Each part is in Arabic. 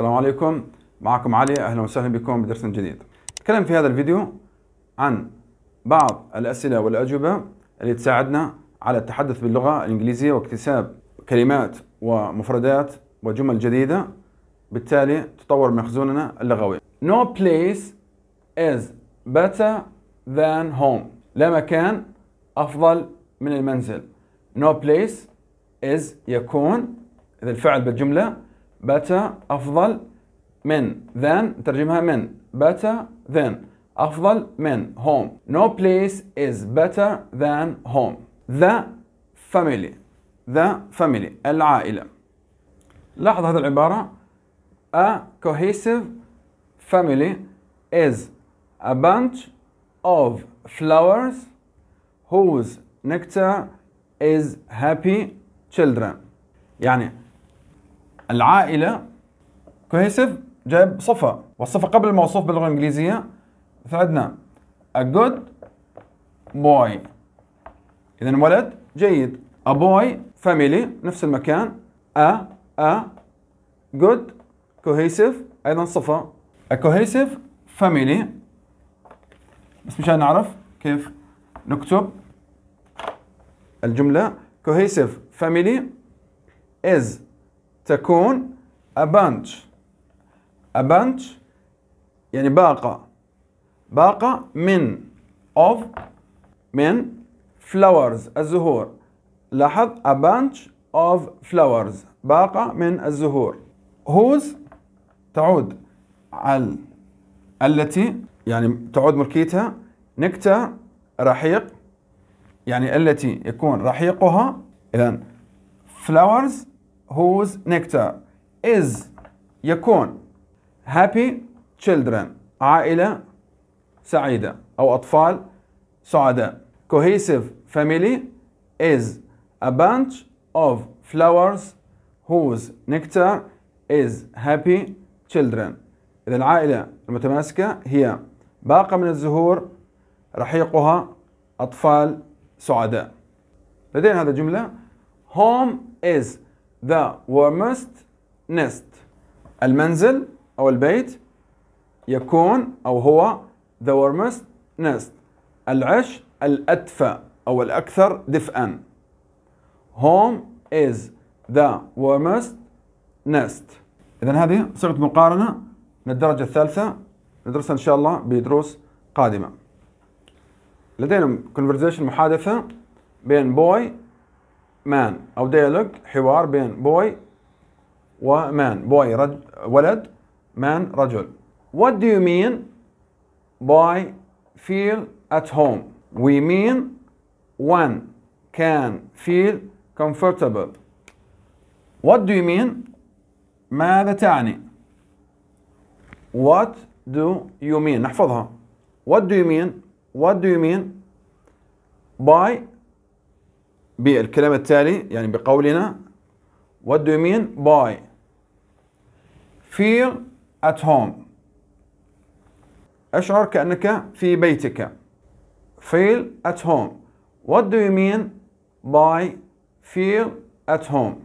السلام عليكم معكم علي اهلا وسهلا بكم بدرس جديد نتكلم في هذا الفيديو عن بعض الاسئله والاجوبه اللي تساعدنا على التحدث باللغه الانجليزيه واكتساب كلمات ومفردات وجمل جديده بالتالي تطور مخزوننا اللغوي No place is better than home لا مكان افضل من المنزل No place is يكون اذا الفعل بالجمله better أفضل من than ترجمها من better than أفضل من home no place is better than home the family the family العائلة لاحظ هذه العبارة a cohesive family is a bunch of flowers whose nectar is happy children يعني العائله كوهيسيف جايب صفه والصفه قبل الموصوف باللغه الانجليزيه فعندنا a good boy اذا ولد جيد a boy family نفس المكان a a good cohesive ايضا صفه a cohesive family بس مشان نعرف كيف نكتب الجمله cohesive family is تكون a bunch a bunch يعني باقة باقة من of من flowers الزهور لاحظ a bunch of flowers باقة من الزهور whose تعود على التي يعني تعود ملكيتها نكتة رحيق يعني التي يكون رحيقها إذا flowers whose nectar is يكون happy children عائلة سعيدة أو أطفال سعداء cohesive family is a bunch of flowers whose nectar is happy children إذا العائلة المتماسكة هي باقة من الزهور رحيقها أطفال سعداء لدينا هذا الجملة home is the warmest nest المنزل أو البيت يكون أو هو the warmest nest العش الأدفى أو الأكثر دفئا home is the warmest nest إذا هذه صيغة مقارنة من الدرجة الثالثة ندرسها إن شاء الله بدروس قادمة لدينا conversation محادثة بين boy مان او ديالوج حوار بين بوي ومان بوي رج... ولد مان رجل What do you mean by feel at home we mean one can feel comfortable What do you mean ماذا تعني What do you mean نحفظها What do you mean What do you mean by بالكلام التالي يعني بقولنا What do you mean by feel at home أشعر كأنك في بيتك feel at home What do you mean by feel at home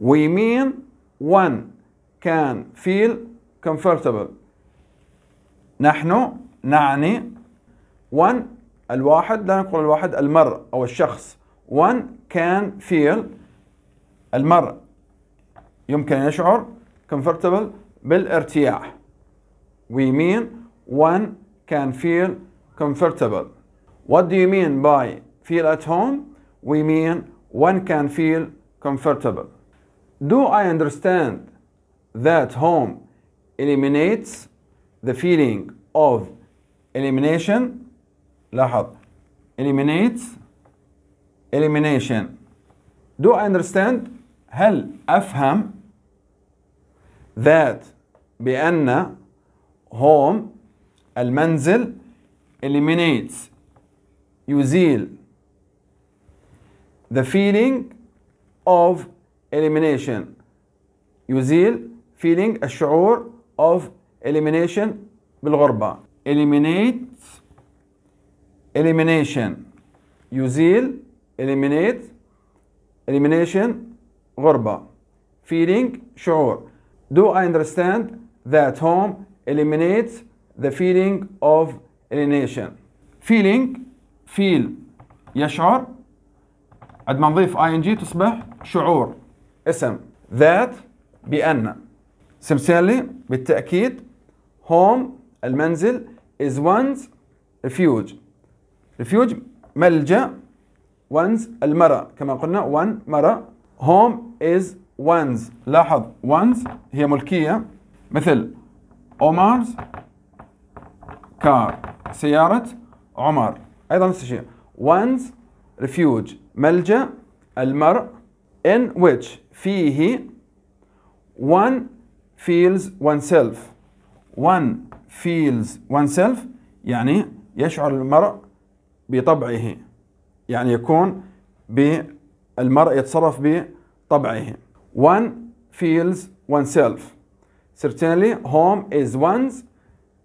We mean one can feel comfortable نحن نعني one الواحد لا نقول الواحد المرء أو الشخص one can feel المرء يمكن أن يشعر comfortable بالارتياح we mean one can feel comfortable what do you mean by feel at home we mean one can feel comfortable do I understand that home eliminates the feeling of elimination لاحظ eliminates elimination do I understand هل أفهم that بأن home المنزل eliminates يزيل the feeling of elimination يزيل feeling الشعور of elimination بالغربة eliminate elimination يزيل eliminate elimination غربة feeling شعور do I understand that home eliminates the feeling of alienation feeling feel يشعر عندما نضيف ing تصبح شعور اسم that بأن سمسيلي بالتأكيد home المنزل is one's refuge ريفيوج ملجأ one's المرأة كما قلنا وان مرأة هوم از one's لاحظ one's هي ملكية مثل عمر's car سيارة عمر أيضا نفس الشيء one's ريفيوج ملجأ المرا in which فيه one feels oneself one feels oneself يعني يشعر المرء بطبعه يعني يكون بالمرء يتصرف بطبعه one feels oneself certainly home is one's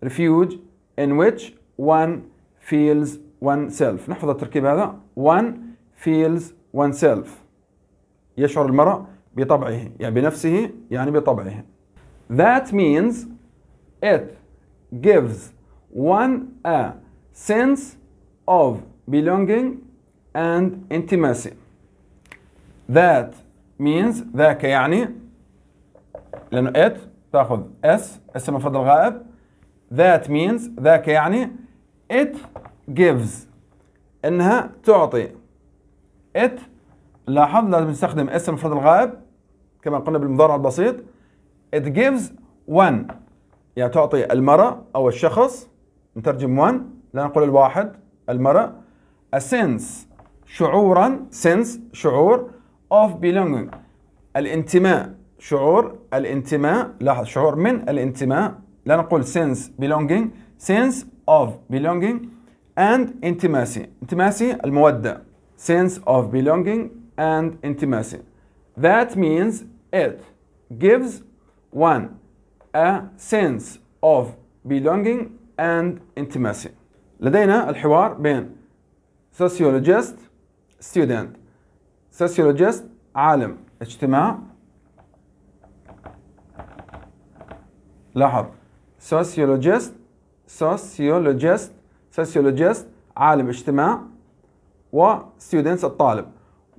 refuge in which one feels oneself نحفظ التركيب هذا one feels oneself يشعر المرء بطبعه يعني بنفسه يعني بطبعه that means it gives one a sense of belonging and intimacy that means ذاك يعني لأنه it تاخذ s اسم المفرد الغائب that means ذاك يعني it gives انها تعطي it لاحظ لازم نستخدم اسم المفرد الغائب كما قلنا بالمضارع البسيط it gives one يعني تعطي المرأة أو الشخص نترجم one لا نقول الواحد المرء a sense شعورا sense شعور of belonging الانتماء شعور الانتماء لاحظ شعور من الانتماء لا نقول sense belonging sense of belonging and intimacy intimacy المودة sense of belonging and intimacy that means it gives one a sense of belonging and intimacy لدينا الحوار بين سوسيولوجيست ستودنت سوسيولوجيست عالم اجتماع لاحظ سوسيولوجيست سوسيولوجيست سوسيولوجيست عالم اجتماع و students الطالب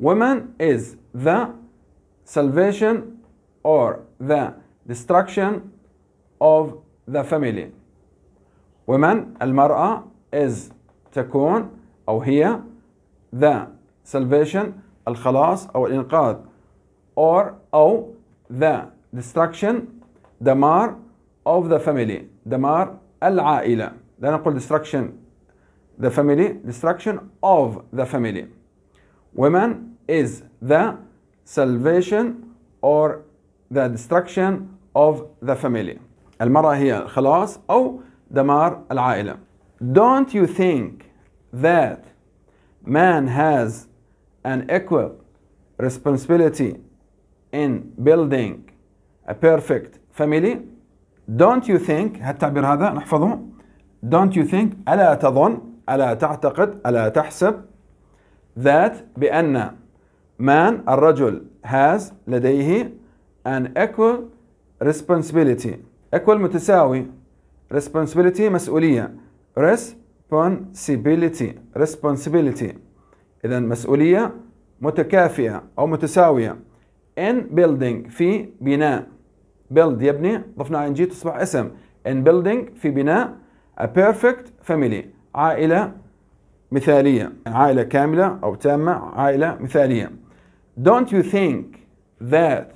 women is the salvation or the destruction of the family women المرأة is تكون أو هي the salvation الخلاص أو الإنقاذ or أو the destruction دمار of the family دمار العائلة لا نقول destruction the family destruction of the family women is the salvation or the destruction of the family المرأة هي الخلاص أو دمار العائلة Don't you think that man has an equal responsibility in building a perfect family? Don't you think هالتعبير هذا نحفظه Don't you think ألا تظن ألا تعتقد ألا تحسب that بأن man الرجل has لديه an equal responsibility equal متساوي responsibility مسؤولية responsibility responsibility إذا مسؤولية متكافئة أو متساوية in building في بناء build يبني ضفنا ing تصبح اسم in building في بناء a perfect family عائلة مثالية عائلة كاملة أو تامة عائلة مثالية Don't you think that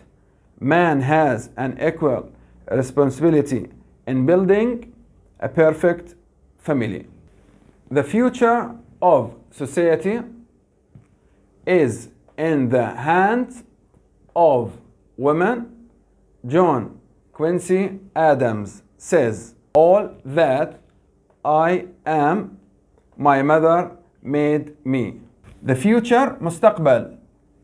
man has an equal responsibility in building a perfect family. The future of society is in the hands of women. John Quincy Adams says, All that I am, my mother made me. The future, مستقبل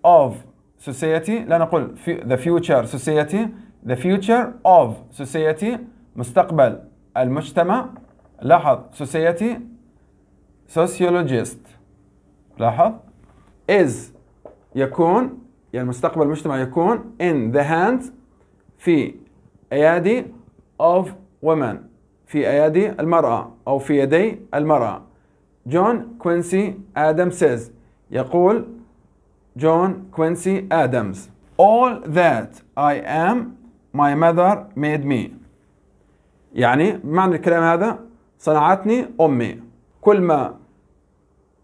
of society, لا نقول the future society, the future of society, مستقبل المجتمع لاحظ society sociologist لاحظ is يكون يعني مستقبل المجتمع يكون in the hands في أيادي of women في أيادي المرأة أو في يدي المرأة جون كوينسي آدمز says يقول جون كوينسي آدمز all that I am my mother made me يعني معنى الكلام هذا صنعتني أمي كل ما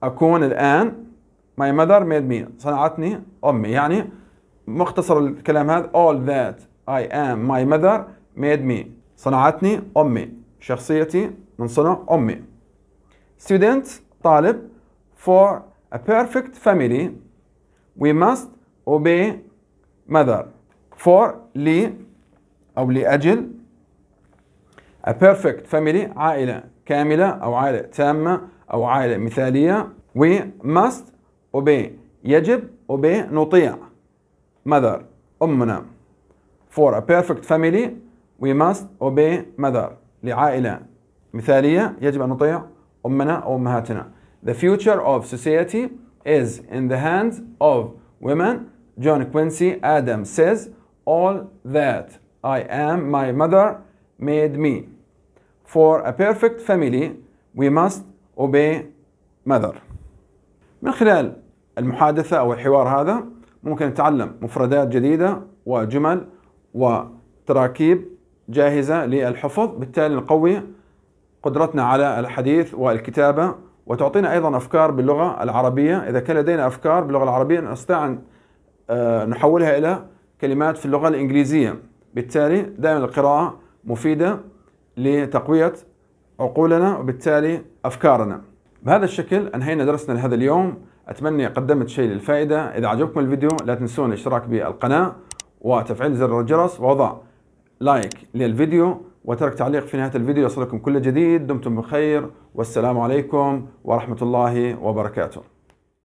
أكون الآن my mother made me صنعتني أمي يعني مختصر الكلام هذا all that I am my mother made me صنعتني أمي شخصيتي من صنع أمي student طالب for a perfect family we must obey mother for لي أو لأجل A perfect family عائلة كاملة أو عائلة تامة أو عائلة مثالية We must obey يجب obey نطيع mother أمنا For a perfect family we must obey mother لعائلة مثالية يجب أن نطيع أمنا أو أمهاتنا The future of society is in the hands of women John Quincy Adams says all that I am my mother made me. For a perfect family we must obey mother. من خلال المحادثة أو الحوار هذا ممكن نتعلم مفردات جديدة وجمل وتراكيب جاهزة للحفظ بالتالي نقوي قدرتنا على الحديث والكتابة وتعطينا أيضا أفكار باللغة العربية إذا كان لدينا أفكار باللغة العربية نستطيع أن آه، نحولها إلى كلمات في اللغة الإنجليزية بالتالي دائما القراءة مفيدة لتقوية عقولنا وبالتالي أفكارنا بهذا الشكل أنهينا درسنا لهذا اليوم أتمنى قدمت شيء للفائدة إذا عجبكم الفيديو لا تنسون الاشتراك بالقناة وتفعيل زر الجرس ووضع لايك للفيديو وترك تعليق في نهاية الفيديو يصلكم كل جديد دمتم بخير والسلام عليكم ورحمة الله وبركاته